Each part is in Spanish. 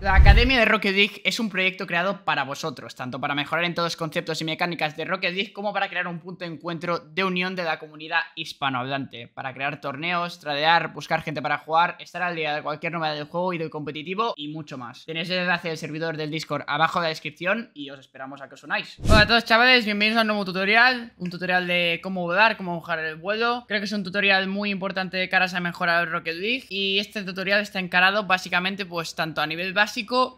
La Academia de Rocket League es un proyecto creado para vosotros, tanto para mejorar en todos los conceptos y mecánicas de Rocket League como para crear un punto de encuentro de unión de la comunidad hispanohablante, para crear torneos, tradear, buscar gente para jugar, estar al día de cualquier novedad del juego y del competitivo y mucho más. Tenéis el enlace del servidor del Discord abajo de la descripción y os esperamos a que os unáis. Hola a todos chavales, bienvenidos a un nuevo tutorial, un tutorial de cómo volar, cómo bajar el vuelo. Creo que es un tutorial muy importante de caras a mejorar el Rocket League y este tutorial está encarado básicamente pues tanto a nivel básico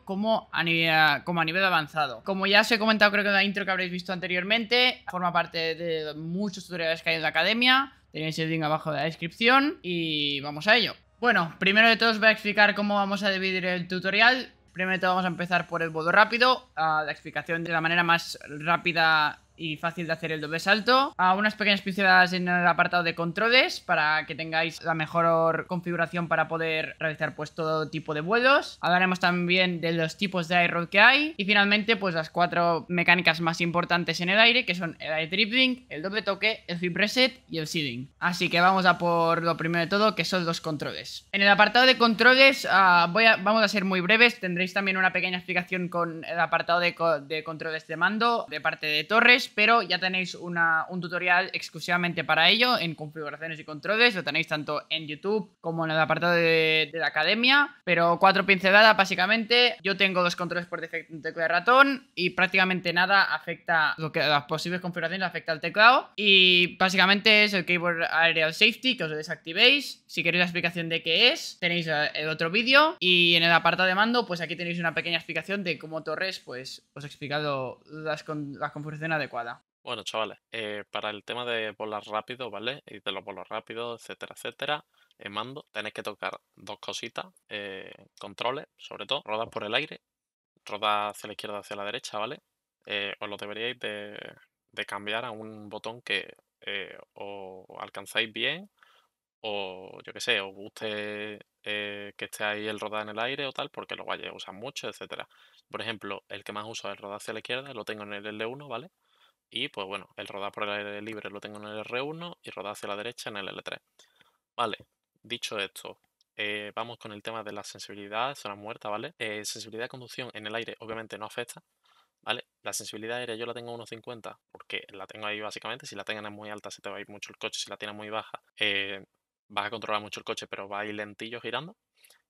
como a, nivel, como a nivel avanzado. Como ya os he comentado creo que en la intro que habréis visto anteriormente, forma parte de muchos tutoriales que hay en la academia, tenéis el link abajo de la descripción y vamos a ello. Bueno, primero de todo os voy a explicar cómo vamos a dividir el tutorial. Primero de todo vamos a empezar por el modo rápido, la explicación de la manera más rápida y fácil de hacer el doble salto. A unas pequeñas pinceladas en el apartado de controles para que tengáis la mejor configuración para poder realizar pues todo tipo de vuelos. Hablaremos también de los tipos de roll que hay y finalmente pues las cuatro mecánicas más importantes en el aire que son el air dribbling, el doble toque, el flip reset y el seeding. Así que vamos a por lo primero de todo que son los controles. En el apartado de controles ah, voy a, vamos a ser muy breves, tendréis también una pequeña explicación con el apartado de, de controles de mando de parte de Torres pero ya tenéis un tutorial exclusivamente para ello en configuraciones y controles, lo tenéis tanto en YouTube como en el apartado de, la academia, pero cuatro pinceladas básicamente, yo tengo dos controles por defecto en teclado de ratón y prácticamente nada afecta lo que, las posibles configuraciones, afecta al teclado y básicamente es el Keyboard Aerial Safety que os desactivéis, si queréis la explicación de qué es, tenéis el otro vídeo y en el apartado de mando pues aquí tenéis una pequeña explicación de cómo Torres pues os ha explicado las, con, las configuraciones adecuadas. Bueno, chavales, eh, para el tema de volar rápido, ¿vale? Y de los bolos rápidos, etcétera, etcétera, en eh, mando, tenéis que tocar dos cositas, eh, controles, sobre todo, rodar por el aire, rodar hacia la izquierda, hacia la derecha, ¿vale? os lo deberíais de, cambiar a un botón que o alcanzáis bien, o yo que sé, os guste que esté ahí el rodar en el aire o tal, porque lo vayáis a usar mucho, etcétera. Por ejemplo, el que más uso es el rodar hacia la izquierda, lo tengo en el L1, ¿vale? Y pues bueno, el rodar por el aire libre lo tengo en el R1 y rodar hacia la derecha en el L3. Vale, dicho esto, eh, vamos con el tema de la sensibilidad, zona muerta, ¿vale? Eh, sensibilidad de conducción en el aire obviamente no afecta, ¿vale? La sensibilidad aérea yo la tengo a 1,50 porque la tengo ahí básicamente. Si la tengan muy alta se te va a ir mucho el coche, si la tienes muy baja eh, vas a controlar mucho el coche pero va a ir lentillo girando.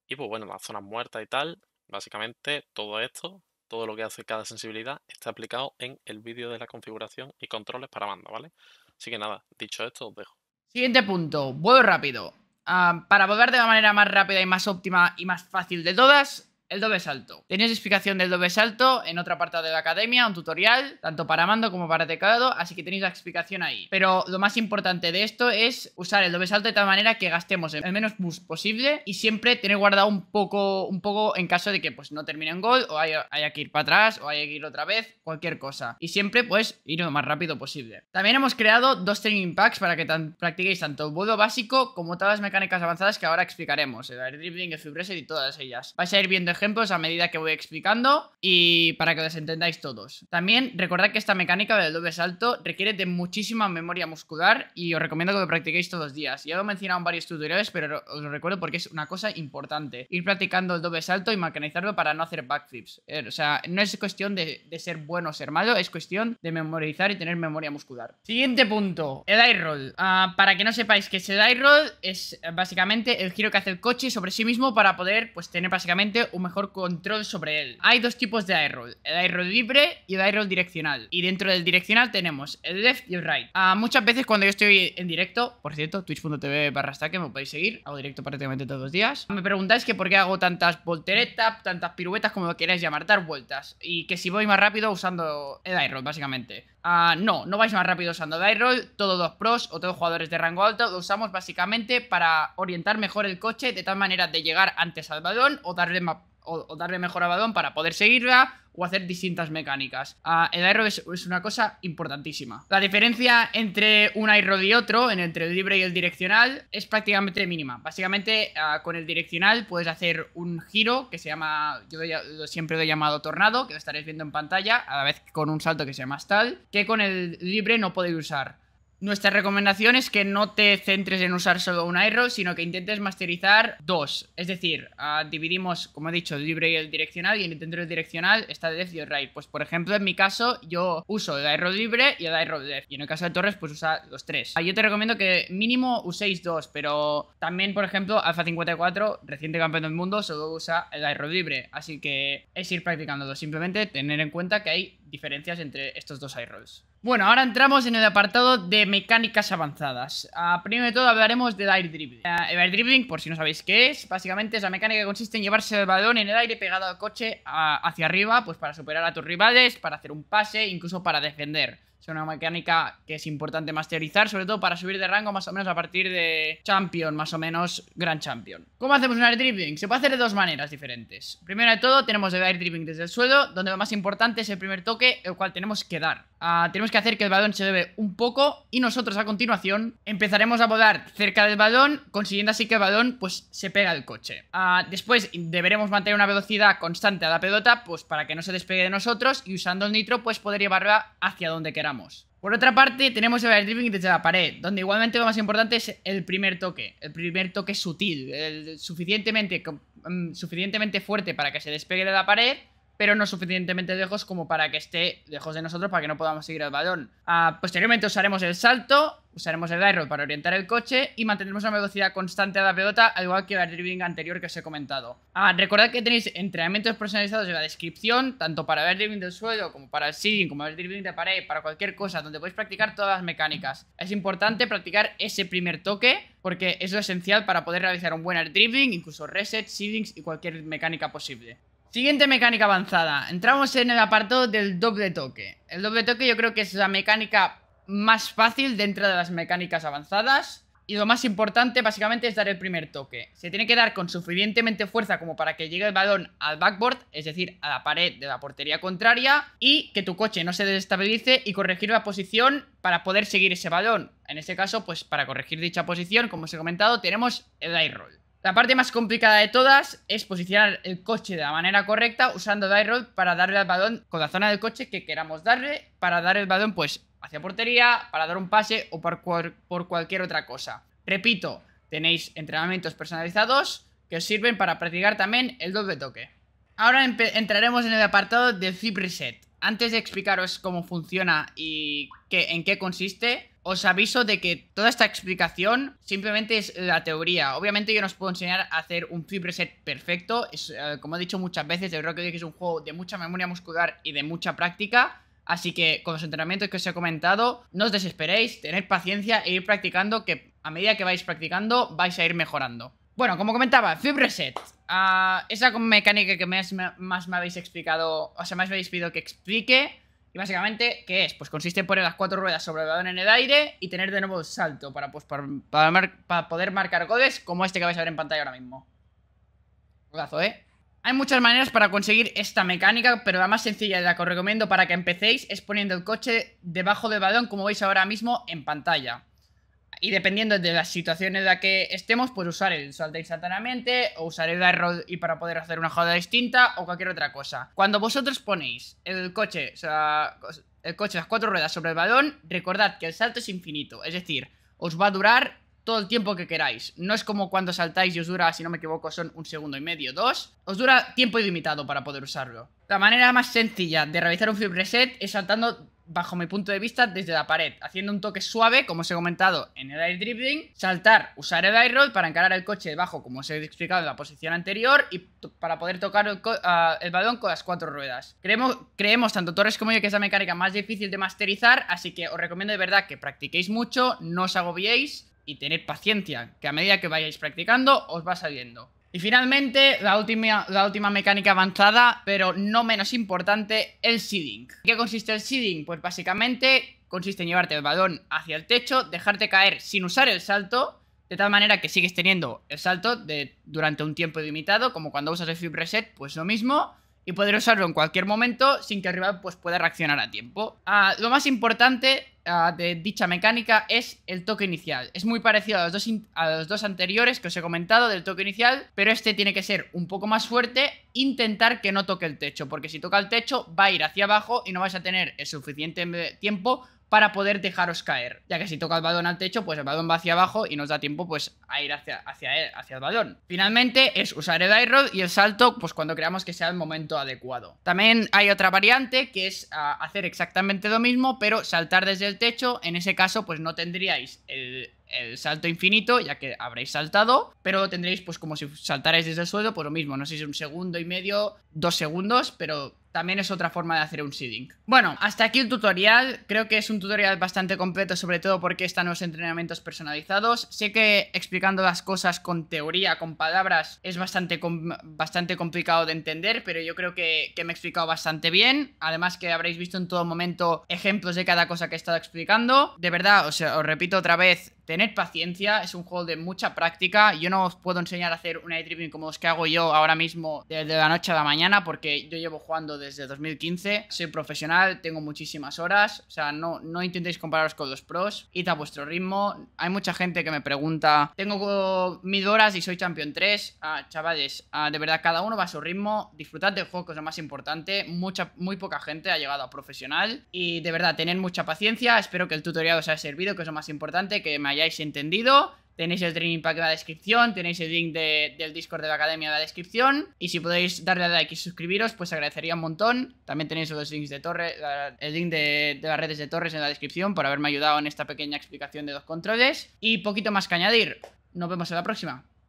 Y pues bueno, la zona muerta y tal, básicamente todo esto todo lo que hace cada sensibilidad está aplicado en el vídeo de la configuración y controles para banda, ¿vale? Así que nada, dicho esto, os dejo. Siguiente punto, vuelvo rápido. Ah, para volver de la manera más rápida y más óptima y más fácil de todas, el doble salto. Tenéis explicación del doble salto en otra parte de la academia, un tutorial, tanto para mando como para teclado, así que tenéis la explicación ahí. Pero lo más importante de esto es usar el doble salto de tal manera que gastemos el menos boost posible y siempre tener guardado un poco, un poco en caso de que pues no termine en gol o haya, que ir para atrás o haya que ir otra vez, cualquier cosa. Y siempre pues ir lo más rápido posible. También hemos creado dos training packs para que practiquéis tanto el vuelo básico como todas las mecánicas avanzadas que ahora explicaremos, el dribbling, el free y todas ellas. Vais a ir viendo ejemplos a medida que voy explicando y para que los entendáis todos. También recordad que esta mecánica del doble salto requiere de muchísima memoria muscular y os recomiendo que lo practiquéis todos los días. Ya lo he mencionado en varios tutoriales, pero os lo recuerdo porque es una cosa importante. Ir practicando el doble salto y mecanizarlo para no hacer backflips. Eh, o sea, no es cuestión de, ser bueno o ser malo, es cuestión de memorizar y tener memoria muscular. Siguiente punto, el air roll. Ah, para que no sepáis que es el roll, es eh, básicamente el giro que hace el coche sobre sí mismo para poder pues tener básicamente un mejor control sobre él. Hay dos tipos de iRoll, el iRoll libre y el iRoll direccional. Y dentro del direccional tenemos el left y el right. Ah, muchas veces cuando yo estoy en directo, por cierto, twitch.tv barra que me podéis seguir, hago directo prácticamente todos los días, me preguntáis que por qué hago tantas volteretas, tantas piruetas, como lo queráis llamar, dar vueltas. Y que si voy más rápido usando el iRoll, básicamente. Ah, no, no vais más rápido usando el iRoll, todos los pros o todos jugadores de rango alto lo usamos básicamente para orientar mejor el coche de tal manera de llegar antes al balón o darle más o, darle mejor abadón para poder seguirla o hacer distintas mecánicas. Ah, el aero es, una cosa importantísima. La diferencia entre un aero y otro, entre el libre y el direccional, es prácticamente mínima. Básicamente, ah, con el direccional puedes hacer un giro que se llama, yo siempre lo he llamado tornado, que lo estaréis viendo en pantalla, a la vez con un salto que se llama stall, que con el libre no podéis usar. Nuestra recomendación es que no te centres en usar solo un iRoll, sino que intentes masterizar dos. Es decir, ah, dividimos, como he dicho, el libre y el direccional, y en el centro del direccional está Death y el Ray. Pues, por ejemplo, en mi caso, yo uso el iRoll libre y el iRoll Death. Y en el caso de Torres, pues usa los tres. Ah, yo te recomiendo que mínimo uséis dos, pero también, por ejemplo, Alpha 54, reciente campeón del mundo, solo usa el iRoll libre. Así que es ir practicándolo. Simplemente tener en cuenta que hay diferencias entre estos dos iRolls. Bueno, ahora entramos en el apartado de mecánicas avanzadas. Ah, primero de todo hablaremos del air dribbling. Ah, el air dribbling, por si no sabéis qué es, básicamente es la mecánica que consiste en llevarse el balón en el aire pegado al coche ah, hacia arriba, pues para superar a tus rivales, para hacer un pase, incluso para defender. Es una mecánica que es importante masterizar, sobre todo para subir de rango más o menos a partir de Champion, más o menos Gran Champion. ¿Cómo hacemos un air dribbling? Se puede hacer de dos maneras diferentes. Primero de todo, tenemos el air dribbling desde el suelo, donde lo más importante es el primer toque, el cual tenemos que dar. Ah, tenemos que hacer que el balón se debe un poco y nosotros a continuación empezaremos a volar cerca del balón, consiguiendo así que el balón pues se pega al coche. Ah, después deberemos mantener una velocidad constante a la pelota pues para que no se despegue de nosotros y usando el nitro pues poder llevarla hacia donde queramos. Por otra parte, tenemos el dripping desde la pared, donde igualmente lo más importante es el primer toque. El primer toque sutil, mm, suficientemente, fuerte para que se despegue de la pared, pero no suficientemente lejos como para que esté lejos de nosotros para que no podamos seguir al balón. Ah, posteriormente usaremos el salto Usaremos el gyro para orientar el coche y mantendremos una velocidad constante a la pelota, al igual que el dribbling anterior que os he comentado. Ah, recordad que tenéis entrenamientos personalizados en la descripción, tanto para el dribbling del suelo, como para el seeding, como el dribbling de pared, para cualquier cosa, donde podéis practicar todas las mecánicas. Es importante practicar ese primer toque, porque es lo esencial para poder realizar un buen dribbling, incluso reset, seedings y cualquier mecánica posible. Siguiente mecánica avanzada. Entramos en el apartado del doble toque. El doble toque yo creo que es la mecánica más fácil dentro de las mecánicas avanzadas. Y lo más importante básicamente es dar el primer toque. Se tiene que dar con suficientemente fuerza como para que llegue el balón al backboard, es decir, a la pared de la portería contraria, y que tu coche no se desestabilice y corregir la posición para poder seguir ese balón. En este caso, pues para corregir dicha posición, como os he comentado, tenemos el die roll. La parte más complicada de todas es posicionar el coche de la manera correcta usando die roll para darle al balón con la zona del coche que queramos darle, para dar el balón pues hacia portería, para dar un pase o por, cualquier otra cosa. Repito, tenéis entrenamientos personalizados que os sirven para practicar también el doble toque. Ahora entraremos en el apartado del Zip Reset. Antes de explicaros cómo funciona y en qué consiste, os aviso de que toda esta explicación simplemente es la teoría. Obviamente yo no os puedo enseñar a hacer un flip reset perfecto. Eh, como he dicho muchas veces, el Rocket que es un juego de mucha memoria muscular y de mucha práctica. Así que con los entrenamientos que os he comentado, no os desesperéis, tened paciencia e ir practicando, que a medida que vais practicando vais a ir mejorando. Bueno, como comentaba, Fibreset. Reset. Ah, esa mecánica que más, me habéis explicado, o sea, más me habéis pedido que explique. Y básicamente, ¿qué es? Pues consiste en poner las cuatro ruedas sobre el balón en el aire y tener de nuevo el salto para, pues, para, poder marcar goles como este que vais a ver en pantalla ahora mismo. Golazo, ¿eh? Hay muchas maneras para conseguir esta mecánica, pero la más sencilla y la que os recomiendo para que empecéis es poniendo el coche debajo del balón, como veis ahora mismo en pantalla. Y dependiendo de la situación en la que estemos, pues usar el salto instantáneamente, o usar el road y para poder hacer una jugada distinta, o cualquier otra cosa. Cuando vosotros ponéis el coche, o sea, el coche, las cuatro ruedas sobre el balón, recordad que el salto es infinito, es decir, os va a durar todo el tiempo que queráis. No es como cuando saltáis y os dura, si no me equivoco, son un segundo y medio, dos. Os dura tiempo ilimitado para poder usarlo. La manera más sencilla de realizar un flip reset es saltando bajo mi punto de vista, desde la pared, haciendo un toque suave, como os he comentado en el air dribbling, saltar, usar el air roll para encarar el coche debajo, como os he explicado en la posición anterior, y para poder tocar ah, el, balón con las cuatro ruedas. Creemos, creemos, tanto Torres como yo, que es la mecánica más difícil de masterizar, así que os recomiendo de verdad que practiquéis mucho, no os agobiéis, y tener paciencia, que a medida que vayáis practicando os va saliendo. Y finalmente, la última, la última mecánica avanzada, pero no menos importante, el seeding. ¿Qué consiste el seeding? Pues básicamente consiste en llevarte el balón hacia el techo, dejarte caer sin usar el salto, de tal manera que sigues teniendo el salto de, durante un tiempo limitado, como cuando usas el flip reset, pues lo mismo y poder usarlo en cualquier momento sin que arriba pues, pueda reaccionar a tiempo. Ah, lo más importante ah, de dicha mecánica es el toque inicial. Es muy parecido a los, dos a los dos anteriores que os he comentado del toque inicial, pero este tiene que ser un poco más fuerte, intentar que no toque el techo, porque si toca el techo va a ir hacia abajo y no vais a tener el suficiente eh, tiempo para poder dejaros caer, ya que si toca el balón al techo, pues el balón va hacia abajo y nos da tiempo pues a ir hacia, él, hacia el balón. Finalmente es usar el irod y el salto pues cuando creamos que sea el momento adecuado. También hay otra variante que es ah, hacer exactamente lo mismo, pero saltar desde el techo, en ese caso pues no tendríais el, salto infinito, ya que habréis saltado, pero tendréis pues como si saltarais desde el suelo, pues lo mismo, no sé si es un segundo y medio, dos segundos, pero también es otra forma de hacer un seeding. Bueno, hasta aquí el tutorial. Creo que es un tutorial bastante completo, sobre todo porque están los entrenamientos personalizados. Sé que explicando las cosas con teoría, con palabras, es bastante, bastante complicado de entender, pero yo creo que, me he explicado bastante bien. Además que habréis visto en todo momento ejemplos de cada cosa que he estado explicando. De verdad, os repito otra vez, tened paciencia, es un juego de mucha práctica. Yo no os puedo enseñar a hacer un eye tripping como los que hago yo ahora mismo desde la noche a la mañana, porque yo llevo jugando desde 2015. Soy profesional, tengo muchísimas horas. O sea, no, no intentéis compararos con los pros. Id a vuestro ritmo. Hay mucha gente que me pregunta, tengo mil horas y soy Champion 3. Ah, chavales, ah, de verdad, cada uno va a su ritmo. Disfrutad del juego, que es lo más importante. Mucha, muy poca gente ha llegado a profesional. Y de verdad, tened mucha paciencia. Espero que el tutorial os haya servido, que es lo más importante, que me hayáis entendido. Tenéis el Dream pack en la descripción, tenéis el link del Discord de la Academia en la descripción. Y si podéis darle a like y suscribiros, pues agradecería un montón. También tenéis los links de Torres, el link de, de, las redes de Torres en la descripción por haberme ayudado en esta pequeña explicación de los controles. Y poquito más que añadir. Nos vemos en la próxima.